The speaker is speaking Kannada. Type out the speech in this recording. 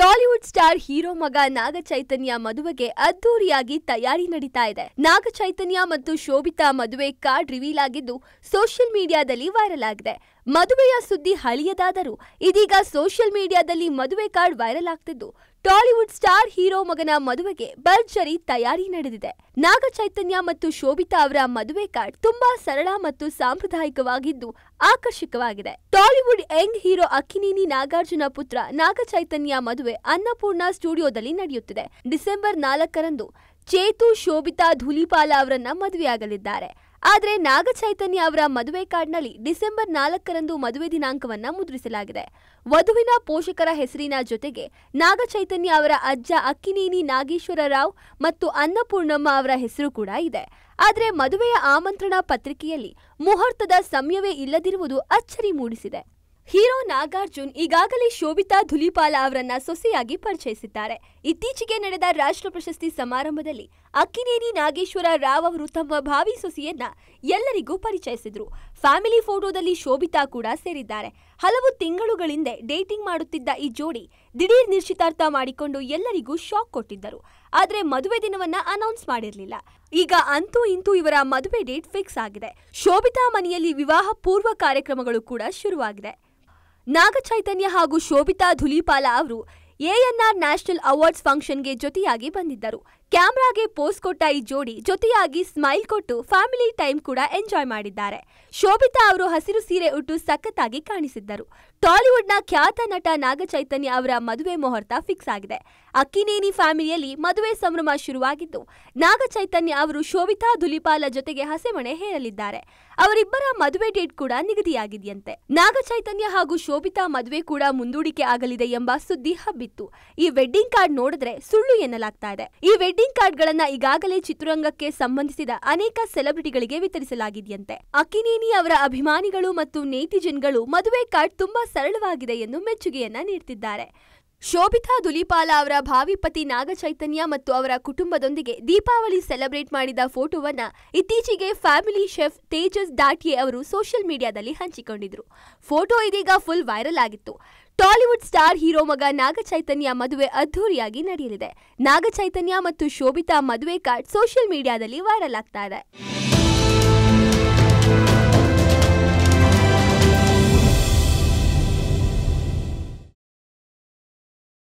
ಟಾಲಿವುಡ್ ಸ್ಟಾರ್ ಹೀರೋ ಮಗ ನಾಗ ಚೈತನ್ಯ ಮದುವೆಗೆ ಅದ್ದೂರಿಯಾಗಿ ತಯಾರಿ ನಡೀತಾ ಇದೆ ನಾಗ ಚೈತನ್ಯ ಮತ್ತು ಶೋಭಿತಾ ಮದುವೆ ಕಾರ್ಡ್ ರಿವೀಲ್ ಆಗಿದ್ದು ಸೋಷಿಯಲ್ ಮೀಡಿಯಾದಲ್ಲಿ ವೈರಲ್ ಆಗಿದೆ ಮದುವೆಯ ಸುದ್ದಿ ಹಳೆಯದಾದರೂ ಇದೀಗ ಸೋಷಿಯಲ್ ಮೀಡಿಯಾದಲ್ಲಿ ಮದುವೆ ಕಾರ್ಡ್ ವೈರಲ್ ಆಗ್ತಿದ್ದು ಟಾಲಿವುಡ್ ಸ್ಟಾರ್ ಹೀರೋ ಮಗನ ಮದುವೆಗೆ ಭರ್ಜರಿ ತಯಾರಿ ನಡೆದಿದೆ ನಾಗ ಚೈತನ್ಯ ಮತ್ತು ಶೋಭಿತಾ ಅವರ ಮದುವೆ ಕಾರ್ಡ್ ತುಂಬಾ ಸರಳ ಮತ್ತು ಸಾಂಪ್ರದಾಯಿಕವಾಗಿದ್ದು ಆಕರ್ಷಕವಾಗಿದೆ Tollywood young hero Akkineni Nagarjuna ಪುತ್ರ ನಾಗಚೈತನ್ಯ ಮದುವೆ ಅನ್ನಪೂರ್ಣ ಸ್ಟುಡಿಯೋದಲ್ಲಿ ನಡೆಯುತ್ತಿದೆ ಡಿಸೆಂಬರ್ ನಾಲ್ಕರಂದು ಚೇತು ಶೋಭಿತಾ ಧುಲಿಪಾಲ ಅವರನ್ನ ಮದುವೆಯಾಗಲಿದ್ದಾರೆ ಆದರೆ ನಾಗಚೈತನ್ಯ ಅವರ ಮದುವೆ ಕಾರ್ಡ್ನಲ್ಲಿ ಡಿಸೆಂಬರ್ ನಾಲ್ಕರಂದು ಮದುವೆ ದಿನಾಂಕವನ್ನು ಮುದ್ರಿಸಲಾಗಿದೆ ವಧುವಿನ ಪೋಷಕರ ಹೆಸರಿನ ಜೊತೆಗೆ ನಾಗಚೈತನ್ಯ ಅವರ ಅಜ್ಜ ಅಕ್ಕಿನೇನಿ ರಾವ್ ಮತ್ತು ಅನ್ನಪೂರ್ಣಮ್ಮ ಅವರ ಹೆಸರು ಕೂಡ ಇದೆ ಆದರೆ ಮದುವೆಯ ಆಮಂತ್ರಣ ಪತ್ರಿಕೆಯಲ್ಲಿ ಮುಹೂರ್ತದ ಸಮಯವೇ ಇಲ್ಲದಿರುವುದು ಅಚ್ಚರಿ ಮೂಡಿಸಿದೆ ಹೀರೋ ನಾಗಾರ್ಜುನ್ ಈಗಾಗಲೇ ಶೋಭಿತಾ ಧುಲಿಪಾಲ ಅವರನ್ನ ಸೊಸೆಯಾಗಿ ಪರಿಚಯಿಸಿದ್ದಾರೆ ಇತ್ತೀಚೆಗೆ ನಡೆದ ರಾಷ್ಟ್ರ ಪ್ರಶಸ್ತಿ ಸಮಾರಂಭದಲ್ಲಿ ಅಕ್ಕಿನೇನಿ ನಾಗೇಶ್ವರ ರಾವ್ ಅವರು ತಮ್ಮ ಭಾವಿ ಸೊಸೆಯನ್ನ ಎಲ್ಲರಿಗೂ ಪರಿಚಯಿಸಿದ್ರು ಫ್ಯಾಮಿಲಿ ಫೋಟೋದಲ್ಲಿ ಶೋಭಿತಾ ಕೂಡ ಸೇರಿದ್ದಾರೆ ಹಲವು ತಿಂಗಳುಗಳಿಂದ ಡೇಟಿಂಗ್ ಮಾಡುತ್ತಿದ್ದ ಈ ಜೋಡಿ ದಿಢೀರ್ ನಿಶ್ಚಿತಾರ್ಥ ಮಾಡಿಕೊಂಡು ಎಲ್ಲರಿಗೂ ಶಾಕ್ ಕೊಟ್ಟಿದ್ದರು ಆದರೆ ಮದುವೆ ದಿನವನ್ನ ಅನೌನ್ಸ್ ಮಾಡಿರಲಿಲ್ಲ ಈಗ ಅಂತೂ ಇಂತೂ ಇವರ ಮದುವೆ ಡೇಟ್ ಫಿಕ್ಸ್ ಆಗಿದೆ ಶೋಭಿತಾ ಮನೆಯಲ್ಲಿ ವಿವಾಹ ಪೂರ್ವ ಕಾರ್ಯಕ್ರಮಗಳು ಕೂಡ ಶುರುವಾಗಿದೆ ನಾಗಚೈತನ್ಯ ಹಾಗೂ ಶೋಭಿತಾ ಧುಲಿಪಾಲ ಅವರು ಎಎನ್ಆರ್ ನ್ಯಾಷನಲ್ ಅವಾರ್ಡ್ಸ್ ಫಂಕ್ಷನ್ಗೆ ಜೊತೆಯಾಗಿ ಬಂದಿದ್ದರು ಕ್ಯಾಮ್ರಾಗೆ ಪೋಸ್ ಕೊಟ್ಟ ಈ ಜೋಡಿ ಜೊತೆಯಾಗಿ ಸ್ಮೈಲ್ ಕೊಟ್ಟು ಫ್ಯಾಮಿಲಿ ಟೈಮ್ ಕೂಡ ಎಂಜಾಯ್ ಮಾಡಿದ್ದಾರೆ ಶೋಭಿತಾ ಅವರು ಹಸಿರು ಸೀರೆ ಉಟ್ಟು ಸಖತ್ತಾಗಿ ಕಾಣಿಸಿದ್ದರು ಟಾಲಿವುಡ್ನ ಖ್ಯಾತ ನಟ ನಾಗಚೈತನ್ಯ ಅವರ ಮದುವೆ ಮುಹೂರ್ತ ಫಿಕ್ಸ್ ಆಗಿದೆ ಅಕ್ಕಿನೇನಿ ಫ್ಯಾಮಿಲಿಯಲ್ಲಿ ಮದುವೆ ಸಂಭ್ರಮ ಶುರುವಾಗಿದ್ದು ನಾಗಚೈತನ್ಯ ಅವರು ಶೋಭಿತಾ ದುಲಿಪಾಲ ಜೊತೆಗೆ ಹಸೆಮಣೆ ಹೇರಲಿದ್ದಾರೆ ಅವರಿಬ್ಬರ ಮದುವೆ ಡೇಟ್ ಕೂಡ ನಿಗದಿಯಾಗಿದೆಯಂತೆ ನಾಗಚೈತನ್ಯ ಹಾಗೂ ಶೋಭಿತಾ ಮದುವೆ ಕೂಡ ಮುಂದೂಡಿಕೆ ಆಗಲಿದೆ ಎಂಬ ಸುದ್ದಿ ಹಬ್ಬಿತ್ತು ಈ ವೆಡ್ಡಿಂಗ್ ಕಾರ್ಡ್ ನೋಡಿದ್ರೆ ಸುಳ್ಳು ಎನ್ನಲಾಗ್ತಾ ಇದೆ ಈ ವೆಡ್ಡಿಂಗ್ ಗ್ರೀನ್ ಕಾರ್ಡ್ಗಳನ್ನ ಈಗಾಗಲೇ ಚಿತ್ರರಂಗಕ್ಕೆ ಸಂಬಂಧಿಸಿದ ಅನೇಕ ಸೆಲೆಬ್ರಿಟಿಗಳಿಗೆ ವಿತರಿಸಲಾಗಿದೆಯಂತೆ ಅಕಿನೇನಿ ಅವರ ಅಭಿಮಾನಿಗಳು ಮತ್ತು ನೇತಿಜನ್ಗಳು ಮದುವೆ ಕಾರ್ಡ್ ತುಂಬಾ ಸರಳವಾಗಿದೆ ಎಂದು ಮೆಚ್ಚುಗೆಯನ್ನ ನೀಡುತ್ತಿದ್ದಾರೆ ಶೋಭಿತಾ ದುಲಿಪಾಲ ಅವರ ಭಾವಿ ಪತಿ ನಾಗಚೈತನ್ಯ ಮತ್ತು ಅವರ ಕುಟುಂಬದೊಂದಿಗೆ ದೀಪಾವಳಿ ಸೆಲೆಬ್ರೇಟ್ ಮಾಡಿದ ಫೋಟೋವನ್ನ ಇತ್ತೀಚೆಗೆ ಫ್ಯಾಮಿಲಿ ಶೆಫ್ ತೇಜಸ್ ದಾಟಿಯೆ ಅವರು ಸೋಷಿಯಲ್ ಮೀಡಿಯಾದಲ್ಲಿ ಹಂಚಿಕೊಂಡಿದ್ರು ಫೋಟೋ ಇದೀಗ ಫುಲ್ ವೈರಲ್ ಆಗಿತ್ತು ಟಾಲಿವುಡ್ ಸ್ಟಾರ್ ಹೀರೋ ಮಗ ನಾಗಚೈತನ್ಯ ಮದುವೆ ಅದ್ಧೂರಿಯಾಗಿ ನಡೆಯಲಿದೆ ನಾಗಚೈತನ್ಯ ಮತ್ತು ಶೋಭಿತಾ ಮದುವೆ ಕಾರ್ಡ್ ಸೋಷಿಯಲ್ ಮೀಡಿಯಾದಲ್ಲಿ ವೈರಲ್ ಆಗ್ತಾ ಇದೆ